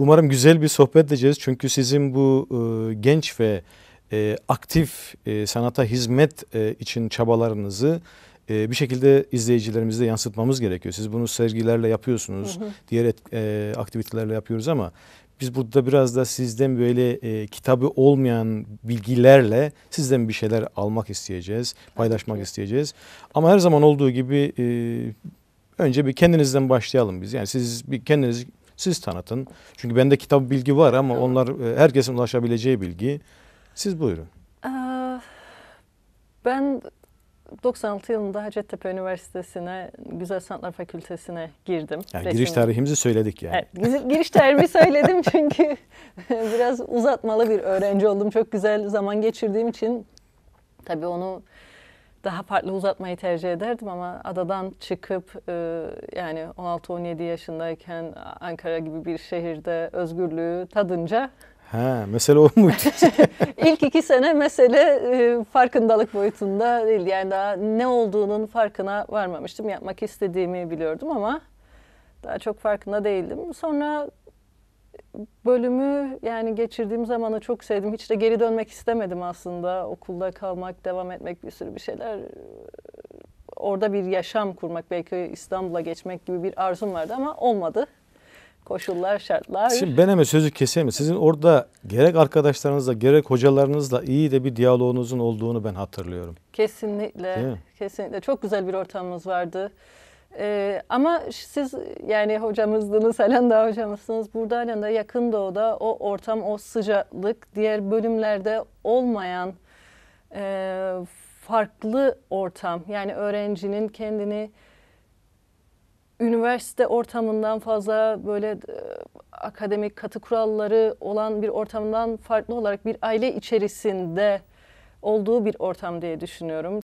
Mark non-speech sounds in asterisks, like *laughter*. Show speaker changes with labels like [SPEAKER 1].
[SPEAKER 1] Umarım güzel bir sohbet edeceğiz. Çünkü sizin bu e, genç ve e, aktif e, sanata hizmet e, için çabalarınızı e, bir şekilde izleyicilerimize yansıtmamız gerekiyor. Siz bunu sergilerle yapıyorsunuz, hı hı. diğer et, e, aktivitelerle yapıyoruz ama biz burada biraz da sizden böyle e, kitabı olmayan bilgilerle sizden bir şeyler almak isteyeceğiz, paylaşmak isteyeceğiz. Ama her zaman olduğu gibi e, önce bir kendinizden başlayalım biz. Yani siz bir kendiniz siz tanıtın. Çünkü bende kitap bilgi var ama onlar e, herkesin ulaşabileceği bilgi. Siz buyurun.
[SPEAKER 2] Ee, ben 96 yılında Hacettepe Üniversitesi'ne Güzel Sanatlar Fakültesi'ne girdim. Yani Resim. giriş tarihimizi söyledik yani. Evet, giriş tarihimi söyledim *laughs* çünkü *laughs* biraz uzatmalı bir öğrenci oldum. Çok güzel zaman geçirdiğim için tabii onu daha farklı uzatmayı tercih ederdim ama adadan çıkıp e, yani 16-17 yaşındayken Ankara gibi bir şehirde özgürlüğü tadınca
[SPEAKER 1] Ha, mesele o muydu?
[SPEAKER 2] *laughs* *laughs* İlk iki sene mesele e, farkındalık boyutunda değil. Yani daha ne olduğunun farkına varmamıştım. Yapmak istediğimi biliyordum ama daha çok farkında değildim. Sonra bölümü yani geçirdiğim zamanı çok sevdim. Hiç de geri dönmek istemedim aslında. Okulda kalmak, devam etmek bir sürü bir şeyler. Orada bir yaşam kurmak, belki İstanbul'a geçmek gibi bir arzum vardı ama olmadı. Koşullar, şartlar. Şimdi
[SPEAKER 1] ben hemen sözü keseyim. mi? Sizin orada gerek arkadaşlarınızla gerek hocalarınızla iyi de bir diyaloğunuzun olduğunu ben hatırlıyorum.
[SPEAKER 2] Kesinlikle. Kesinlikle. Çok güzel bir ortamımız vardı. Ee, ama siz yani hocamızdınız, halen daha hocamızsınız. Burada halen de yakın doğuda o ortam, o sıcaklık diğer bölümlerde olmayan e, farklı ortam. Yani öğrencinin kendini üniversite ortamından fazla böyle e, akademik katı kuralları olan bir ortamdan farklı olarak bir aile içerisinde olduğu bir ortam diye düşünüyorum.